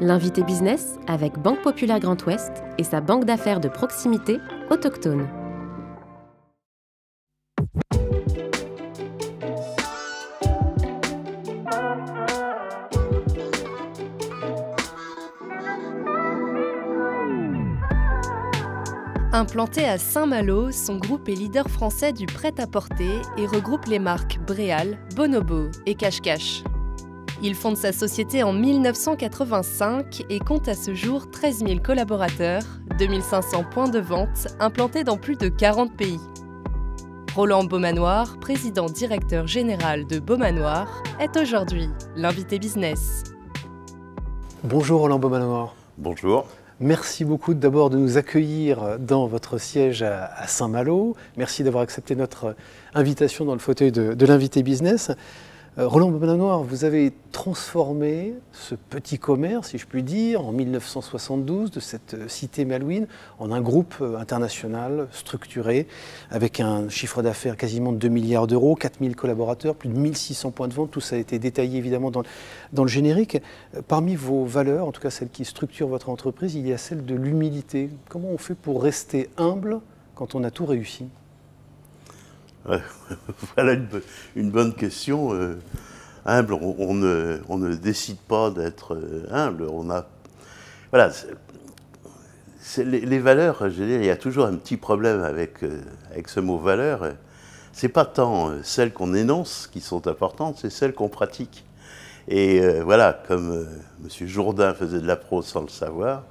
L'invité business avec Banque Populaire Grand Ouest et sa banque d'affaires de proximité autochtone. Implanté à Saint-Malo, son groupe est leader français du prêt-à-porter et regroupe les marques Bréal, Bonobo et Cache-Cache. Il fonde sa société en 1985 et compte à ce jour 13 000 collaborateurs, 2500 points de vente implantés dans plus de 40 pays. Roland Beaumanoir, président directeur général de Beaumanoir, est aujourd'hui l'invité business. Bonjour Roland Beaumanoir. Bonjour. Merci beaucoup d'abord de nous accueillir dans votre siège à Saint-Malo. Merci d'avoir accepté notre invitation dans le fauteuil de, de l'invité business. Euh, Roland Noir, vous avez transformé ce petit commerce, si je puis dire, en 1972 de cette euh, cité malouine en un groupe euh, international structuré avec un chiffre d'affaires quasiment de 2 milliards d'euros, 4000 collaborateurs, plus de 1600 points de vente. Tout ça a été détaillé évidemment dans le générique. Parmi vos valeurs, en tout cas celles qui structurent votre entreprise, il y a celle de l'humilité. Comment on fait pour rester humble quand on a tout réussi euh, voilà une, bonne question. Euh, humble, on, ne, décide pas d'être euh, humble. On a, voilà, les, valeurs, je veux dire, il y a toujours un petit problème avec, avec ce mot valeur. n'est pas tant celles qu'on énonce qui sont importantes, c'est celles qu'on pratique. Et voilà, comme M. Jourdain faisait de la prose sans le savoir,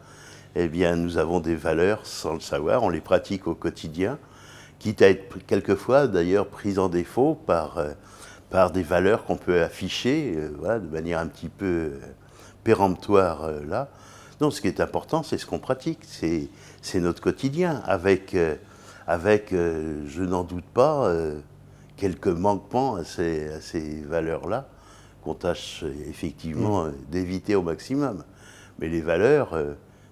eh bien, nous avons des valeurs sans le savoir, on les pratique au quotidien quitte à être quelquefois d'ailleurs prise en défaut par, euh, par des valeurs qu'on peut afficher euh, voilà, de manière un petit peu euh, péremptoire là. Non, ce qui est important, c'est ce qu'on pratique, c'est notre quotidien, avec, avec je n'en doute pas, quelques manquements à ces, ces valeurs-là qu'on tâche effectivement mmh. d'éviter au maximum. Mais les valeurs,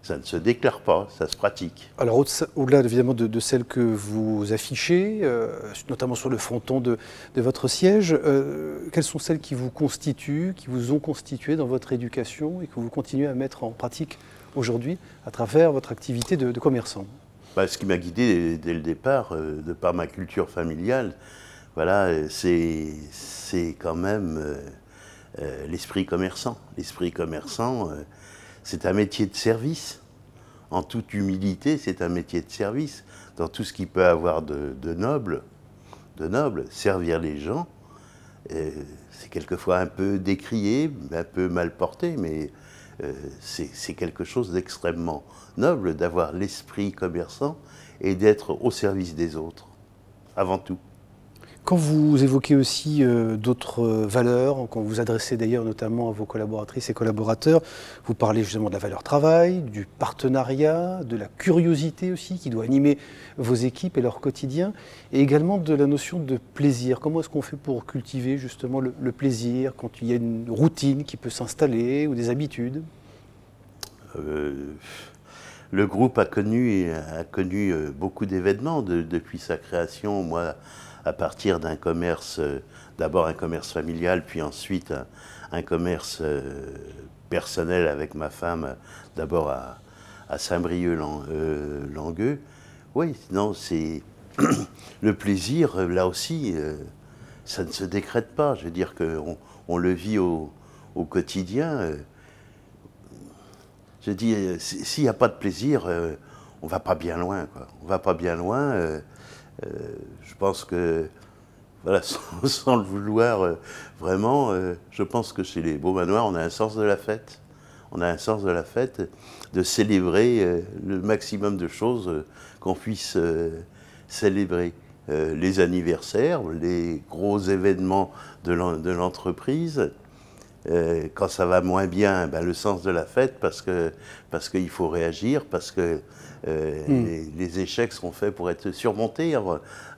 ça ne se déclare pas, ça se pratique. Alors au-delà évidemment de, celles que vous affichez, euh, notamment sur le fronton de, votre siège, euh, quelles sont celles qui vous constituent, qui vous ont constitué dans votre éducation et que vous continuez à mettre en pratique aujourd'hui à travers votre activité de, commerçant bah, Ce qui m'a guidé dès, le départ, euh, de par ma culture familiale, voilà, c'est quand même l'esprit commerçant. L'esprit commerçant c'est un métier de service. En toute humilité, c'est un métier de service. Dans tout ce qui peut avoir de, noble, de noble, servir les gens, euh, c'est quelquefois un peu décrié, un peu mal porté, mais euh, c'est quelque chose d'extrêmement noble d'avoir l'esprit commerçant et d'être au service des autres, avant tout. Quand vous évoquez aussi euh, d'autres euh, valeurs, quand vous adressez d'ailleurs notamment à vos collaboratrices et collaborateurs, vous parlez justement de la valeur travail, du partenariat, de la curiosité aussi qui doit animer vos équipes et leur quotidien, et également de la notion de plaisir. Comment est-ce qu'on fait pour cultiver justement le, plaisir quand il y a une routine qui peut s'installer ou des habitudes euh, le groupe a connu, a connu beaucoup d'événements depuis sa création. Moi, à partir d'un commerce, euh, d'abord un commerce familial, puis ensuite un, commerce euh, personnel avec ma femme, d'abord à, Saint-Brieuc-Langueux. Euh, oui, non, c'est le plaisir, là aussi, ça ne se décrète pas. Je veux dire qu'on on le vit au, quotidien. Je dis, s'il n'y a pas de plaisir, on ne va pas bien loin. Quoi. On va pas bien loin. Euh, je pense que, voilà, sans le vouloir euh, vraiment, euh, je pense que chez les Beaux Manoirs, on a un sens de la fête. On a un sens de la fête, de célébrer le maximum de choses qu'on puisse célébrer. les anniversaires, les gros événements de l'entreprise, euh, quand ça va moins bien, ben, le sens de la fête, parce que parce qu'il faut réagir, parce que euh, hmm. les, échecs sont faits pour être surmontés euh,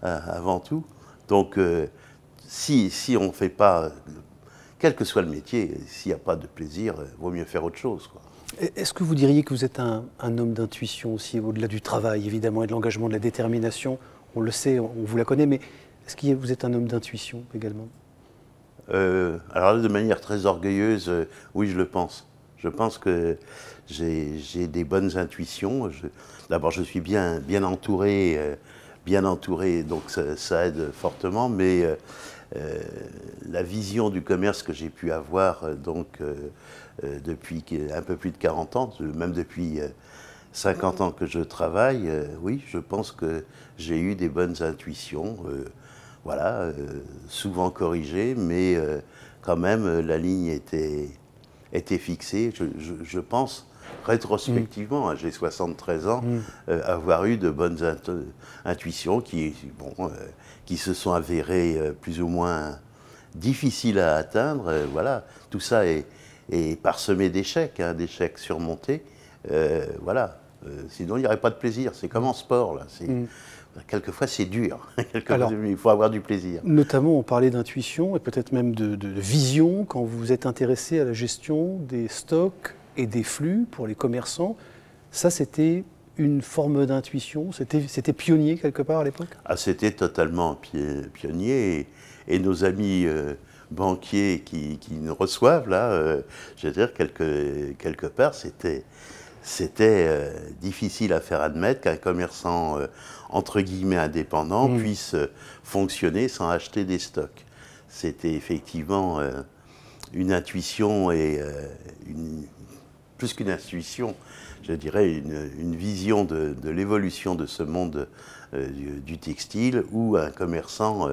avant, tout. Donc, si, si on ne fait pas, quel que soit le métier, s'il n'y a pas de plaisir, il vaut mieux faire autre chose. Est-ce que vous diriez que vous êtes un, un homme d'intuition aussi, au-delà du travail évidemment et de l'engagement, de la détermination On le sait, on vous la connaît, mais est-ce que vous êtes un homme d'intuition également euh, alors de manière très orgueilleuse, euh, oui, je le pense. Je pense que j'ai des bonnes intuitions. D'abord, je suis bien, bien entouré, euh, bien entouré, donc ça, aide fortement. Mais la vision du commerce que j'ai pu avoir donc depuis un peu plus de 40 ans, même depuis 50 ans que je travaille, oui, je pense que j'ai eu des bonnes intuitions voilà, euh, souvent corrigé, mais euh, quand même, euh, la ligne était, était fixée. Je, pense, rétrospectivement, hein, j'ai 73 ans, mm. avoir eu de bonnes intuitions qui, bon, qui se sont avérées plus ou moins difficiles à atteindre. voilà, tout ça est, parsemé d'échecs, hein, d'échecs surmontés. voilà, sinon il n'y aurait pas de plaisir. C'est comme en sport, là. Mm. Quelquefois, c'est dur. il faut avoir du plaisir. Notamment, on parlait d'intuition et peut-être même de, vision quand vous êtes intéressé à la gestion des stocks et des flux pour les commerçants. Ça, c'était une forme d'intuition C'était pionnier quelque part à l'époque ah, C'était totalement pionnier. Et, nos amis euh, banquiers qui, nous reçoivent, là, euh, je veux dire, quelque, quelque part, c'était c'était euh, difficile à faire admettre qu'un commerçant euh, entre guillemets indépendant mm. puisse euh, fonctionner sans acheter des stocks. C'était effectivement une intuition et une, plus qu'une intuition, je dirais une, vision de, l'évolution de ce monde du, du, textile où un commerçant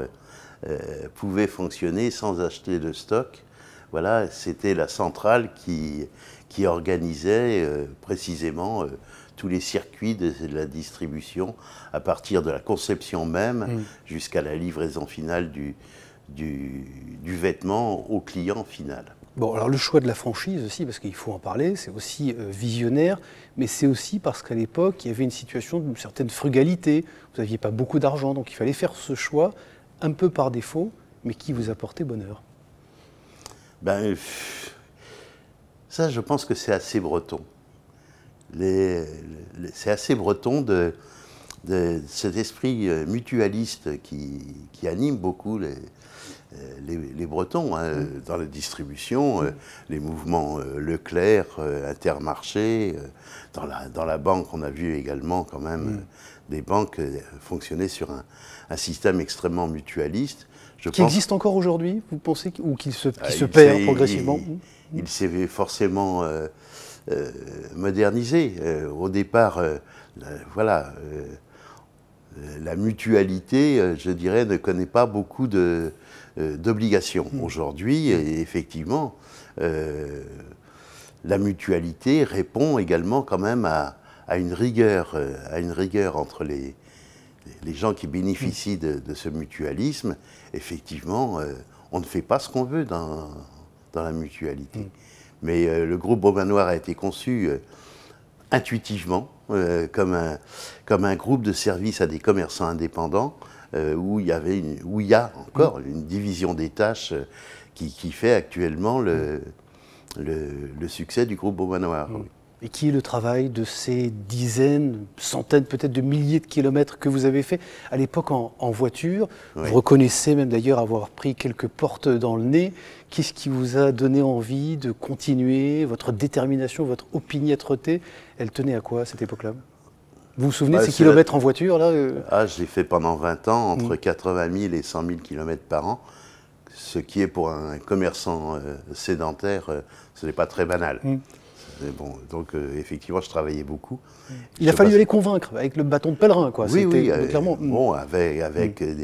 pouvait fonctionner sans acheter de stock. Voilà, c'était la centrale qui, qui organisait euh, précisément euh, tous les circuits de, la distribution, à partir de la conception même mm. jusqu'à la livraison finale du, du, du vêtement au client final. Bon, alors le choix de la franchise aussi, parce qu'il faut en parler, c'est aussi euh, visionnaire, mais c'est aussi parce qu'à l'époque, il y avait une situation d'une certaine frugalité. Vous n'aviez pas beaucoup d'argent, donc il fallait faire ce choix un peu par défaut, mais qui vous apportait bonheur. Ben, ça, je pense que c'est assez breton. c'est assez breton de, cet esprit euh, mutualiste qui, anime beaucoup les, euh, Bretons hein, dans la distribution, euh, les mouvements Leclerc, Intermarché, dans la, dans, la, banque, on a vu également quand même des banques fonctionner sur un, système extrêmement mutualiste. Je qui existe encore aujourd'hui, vous pensez, ou qui se, ah, perd progressivement il s'est forcément euh, euh, modernisé. Euh, au départ, voilà, la mutualité, je dirais, ne connaît pas beaucoup d'obligations. Hmm. Aujourd'hui, hmm. effectivement, la mutualité répond également quand même à, une rigueur, à une rigueur entre les, gens qui bénéficient hmm. de, ce mutualisme, effectivement, on ne fait pas ce qu'on veut dans, dans la mutualité. Mais euh, le groupe Beaumanoir a été conçu euh, intuitivement euh, comme, un, comme un groupe de service à des commerçants indépendants où, il y avait une, où il y a encore mm. une division des tâches qui, qui, fait actuellement le, le, succès du groupe Beaumanoir. Noir. Mm et qui est le travail de ces dizaines, centaines, peut-être de milliers de kilomètres que vous avez fait à l'époque en, voiture. Vous reconnaissez même d'ailleurs avoir pris quelques portes dans le nez. Qu'est-ce qui vous a donné envie de continuer Votre détermination, votre opiniâtreté, elle tenait à quoi à cette époque-là vous vous souvenez de bah, ces kilomètres en voiture là euh Ah, je fait pendant 20 ans, entre 80 mmh. 000 et 100 000 kilomètres par an, ce qui est pour un commerçant euh, sédentaire, euh, ce n'est pas très banal. Mmh bon, donc euh, effectivement, je travaillais beaucoup. Il a fallu les convaincre avec le bâton de pèlerin, quoi. Oui, oui, euh, clairement. Hmm. Bon, avec, avec hmm. euh,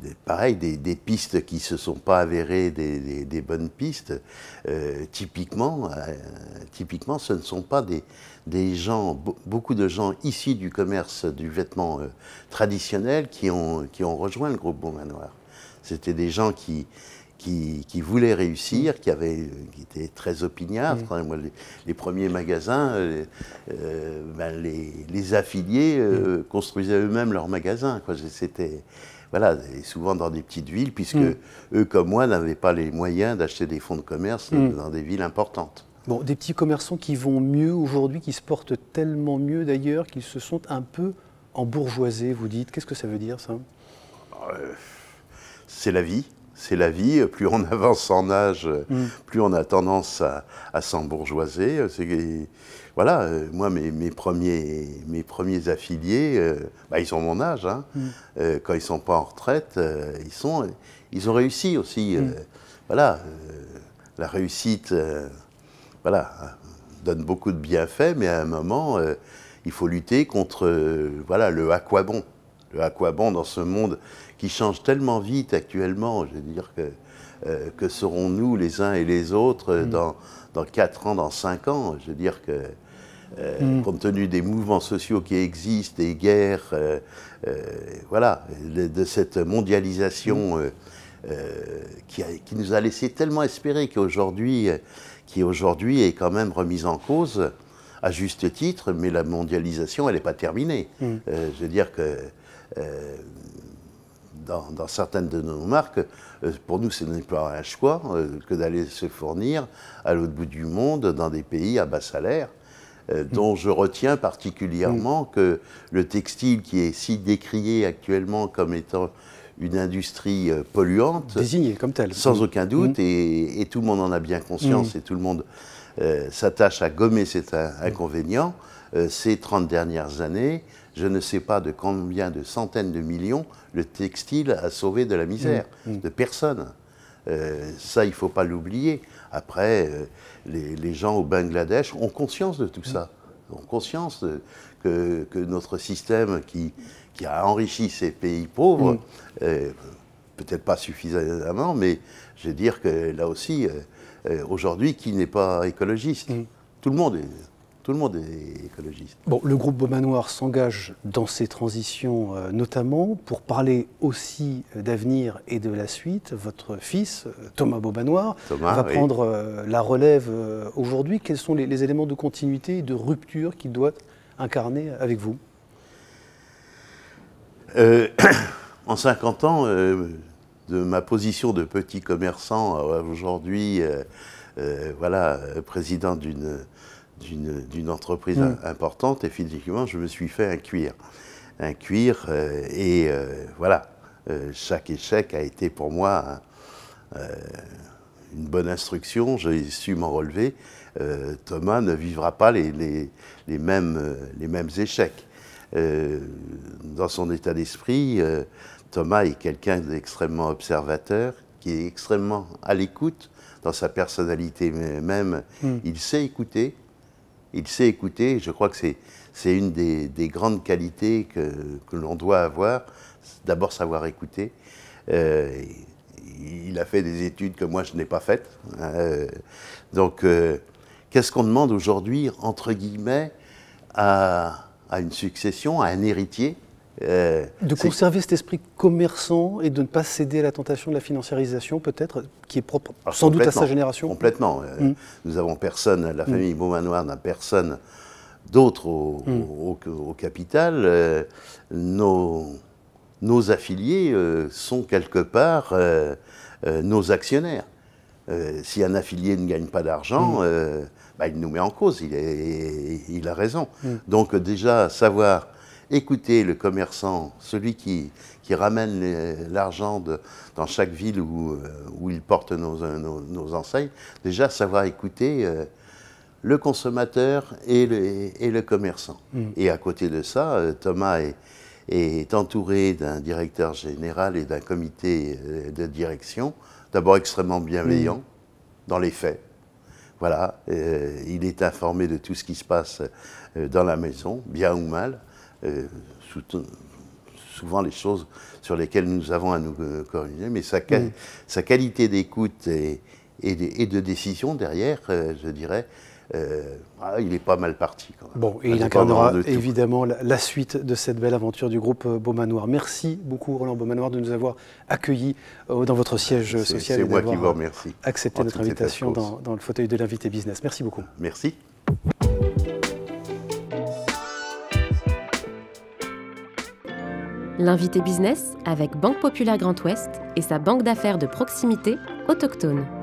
des, pareil, des, pistes qui se sont pas avérées des, bonnes pistes. typiquement, typiquement, ce ne sont pas des, des gens, beaucoup de gens ici du commerce du vêtement traditionnel qui ont, qui ont rejoint le groupe Bon Manoir. C'était des gens qui, qui, qui voulaient réussir, mm. qui, avait, qui étaient très opiniâtres. Mm. les, premiers magasins, euh, euh, ben, les, affiliés euh, mm. construisaient eux-mêmes leurs magasins. C'était voilà, souvent dans des petites villes, puisque eux, comme moi, n'avaient pas les moyens d'acheter des fonds de commerce dans des villes importantes. Bon, des petits commerçants qui vont mieux aujourd'hui, qui se portent tellement mieux d'ailleurs, qu'ils se sont un peu embourgeoisés, vous dites. Qu'est-ce que ça veut dire, ça C'est la vie c'est la vie. Plus on avance en âge, mm. plus on a tendance à, à s'embourgeoiser. Voilà, euh, moi, mes, premiers, mes premiers affiliés, euh, bah, ils ont mon âge. Hein. Mm. Euh, quand ils ne sont pas en retraite, ils, sont, ils ont réussi aussi. Mm. voilà, la réussite voilà, donne beaucoup de bienfaits, mais à un moment, il faut lutter contre voilà, le à bon. Le à quoi bon dans ce monde qui change tellement vite actuellement, je veux dire que, euh, que serons-nous les uns et les autres euh, mm. dans, dans 4 ans, dans 5 ans Je veux dire que euh, mm. compte tenu des mouvements sociaux qui existent, des guerres, voilà, de, cette mondialisation mm. qui, qui, nous a laissé tellement espérer qu'aujourd'hui, qui aujourd'hui est quand même remise en cause, à juste titre, mais la mondialisation, elle n'est pas terminée. je veux dire que dans, certaines de nos marques, euh, pour nous, ce n'est pas un choix euh, que d'aller se fournir à l'autre bout du monde, dans des pays à bas salaire euh, dont je retiens particulièrement mm. que le textile, qui est si décrié actuellement comme étant une industrie polluante, désignée comme telle, sans mm. aucun doute, mm. et, tout le monde en a bien conscience, et tout le monde s'attache à gommer cet inconvénient. ces 30 dernières années, je ne sais pas de combien de centaines de millions le textile a sauvé de la misère, mm, mm. de personne. Euh, ça, il ne faut pas l'oublier. Après, euh, les, gens au Bangladesh ont conscience de tout mm. ça, ont conscience que, notre système qui, qui, a enrichi ces pays pauvres, euh, peut-être pas suffisamment, mais je veux dire que là aussi, aujourd'hui, qui n'est pas écologiste Tout le monde est. Tout le monde est écologiste. Bon, le groupe Beaumanoir s'engage dans ces transitions euh, notamment pour parler aussi d'avenir et de la suite. Votre fils, euh, Thomas Beaumanoir, va prendre euh, la relève aujourd'hui. Quels sont les, éléments de continuité et de rupture qu'il doit incarner avec vous En 50 ans, de ma position de petit commerçant aujourd'hui, voilà, président d'une d'une entreprise mm. importante et physiquement, je me suis fait un cuir. Un cuir euh, et euh, voilà, euh, chaque échec a été pour moi une bonne instruction, j'ai su m'en relever. Thomas ne vivra pas les, les, les, mêmes, les mêmes, échecs. dans son état d'esprit, Thomas est quelqu'un d'extrêmement observateur, qui est extrêmement à l'écoute dans sa personnalité même. Mm. Il sait écouter, il sait écouter. Je crois que c'est une des, grandes qualités que, que l'on doit avoir. D'abord, savoir écouter. Euh, il a fait des études que moi, je n'ai pas faites. Hein, euh. donc, euh, qu'est-ce qu'on demande aujourd'hui, entre guillemets, à, à, une succession, à un héritier euh, de conserver cet esprit commerçant et de ne pas céder à la tentation de la financiarisation, peut-être, qui est propre ah, sans doute à sa génération Complètement. Euh, mm. Nous avons personne, la mm. famille Beaumanoir n'a personne d'autre au, mm. capital. Euh, nos, nos, affiliés sont quelque part nos actionnaires. si un affilié ne gagne pas d'argent, bah, il nous met en cause, il, est, il a raison. Donc déjà, savoir Écouter le commerçant, celui qui, ramène l'argent dans chaque ville où, euh, il porte nos, euh, enseignes, déjà savoir écouter euh, le consommateur et le, et le commerçant. Mm. Et à côté de ça, Thomas est, entouré d'un directeur général et d'un comité de direction, d'abord extrêmement bienveillant, mm. dans les faits. Voilà, il est informé de tout ce qui se passe dans la maison, bien ou mal. Euh, souvent les choses sur lesquelles nous avons à nous euh, corriger, mais sa, qualité d'écoute et, de décision derrière, euh, je dirais, ah, il est pas mal parti. Bon, et il incarnera évidemment la, suite de cette belle aventure du groupe Beaumanoir. Merci beaucoup, Roland Beaumanoir, de nous avoir accueillis dans votre siège social. C'est moi qui vous remercie. Accepté notre invitation dans le fauteuil de l'invité business. Merci beaucoup. Merci. L'invité business avec Banque Populaire Grand Ouest et sa banque d'affaires de proximité autochtone.